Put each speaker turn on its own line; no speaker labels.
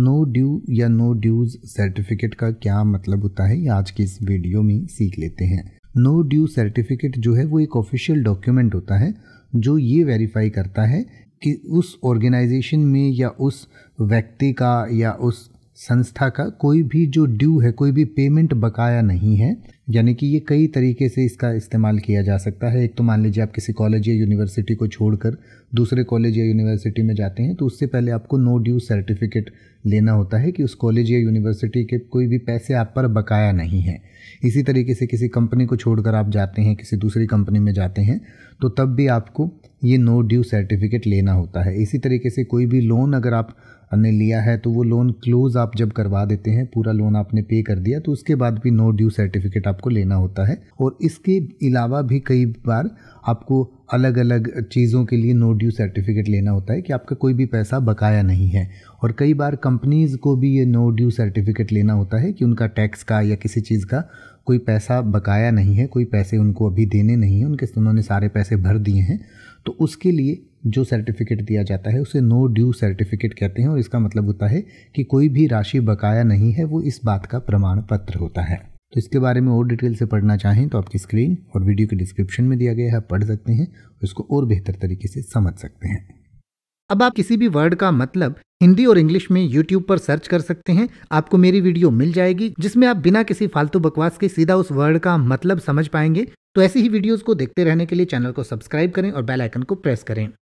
no due या no dues certificate का क्या मतलब होता है ये आज की इस वीडियो में सीख लेते हैं नो ड्यू सर्टिफिकेट जो है वो एक ऑफिशियल डॉक्यूमेंट होता है जो ये वेरीफाई करता है कि उस ऑर्गेनाइजेशन में या उस व्यक्ति का या उस संस्था का कोई भी जो ड्यू है कोई भी पेमेंट बकाया नहीं है यानी कि ये कई तरीके से इसका इस्तेमाल किया जा सकता है एक तो मान लीजिए आप किसी कॉलेज या यूनिवर्सिटी को छोड़कर दूसरे कॉलेज या यूनिवर्सिटी में जाते हैं तो उससे पहले आपको नो ड्यू सर्टिफिकेट लेना होता है कि उस कॉलेज या यूनिवर्सिटी के कोई भी पैसे आप पर बकाया नहीं है इसी तरीके से किसी कंपनी को छोड़कर आप जाते हैं किसी दूसरी कंपनी में जाते हैं तो तब भी आपको ये नो ड्यू सर्टिफिकेट लेना होता है इसी तरीके से कोई भी लोन अगर आप ने लिया है तो वो लोन क्लोज़ आप जब करवा देते हैं पूरा लोन आपने पे कर दिया तो उसके बाद भी नो ड्यू सर्टिफिकेट आप आपको लेना होता है और इसके अलावा भी कई बार आपको अलग अलग चीज़ों के लिए नो ड्यू सर्टिफिकेट लेना होता है कि आपका कोई भी पैसा बकाया नहीं है और कई बार कंपनीज़ को भी ये नो ड्यू सर्टिफिकेट लेना होता है कि उनका टैक्स का या किसी चीज़ का कोई पैसा बकाया नहीं है कोई पैसे उनको अभी देने नहीं है उनके उन्होंने सारे पैसे भर दिए हैं तो उसके लिए जो सर्टिफिकेट दिया जाता है उसे नो ड्यू सर्टिफिकेट कहते हैं और इसका मतलब होता है कि कोई भी राशि बकाया नहीं है वो इस बात का प्रमाण पत्र होता है तो इसके बारे में और डिटेल से पढ़ना चाहें तो आपकी स्क्रीन और वीडियो के डिस्क्रिप्शन में दिया गया है आप पढ़ सकते हैं इसको और बेहतर तरीके से समझ सकते हैं अब आप किसी भी वर्ड का मतलब हिंदी और इंग्लिश में यूट्यूब पर सर्च कर सकते हैं आपको मेरी वीडियो मिल जाएगी जिसमें आप बिना किसी फालतू बकवास के सीधा उस वर्ड का मतलब समझ पाएंगे तो ऐसी ही वीडियोस को देखते रहने के लिए चैनल को सब्सक्राइब करें और बेल आइकन को प्रेस करें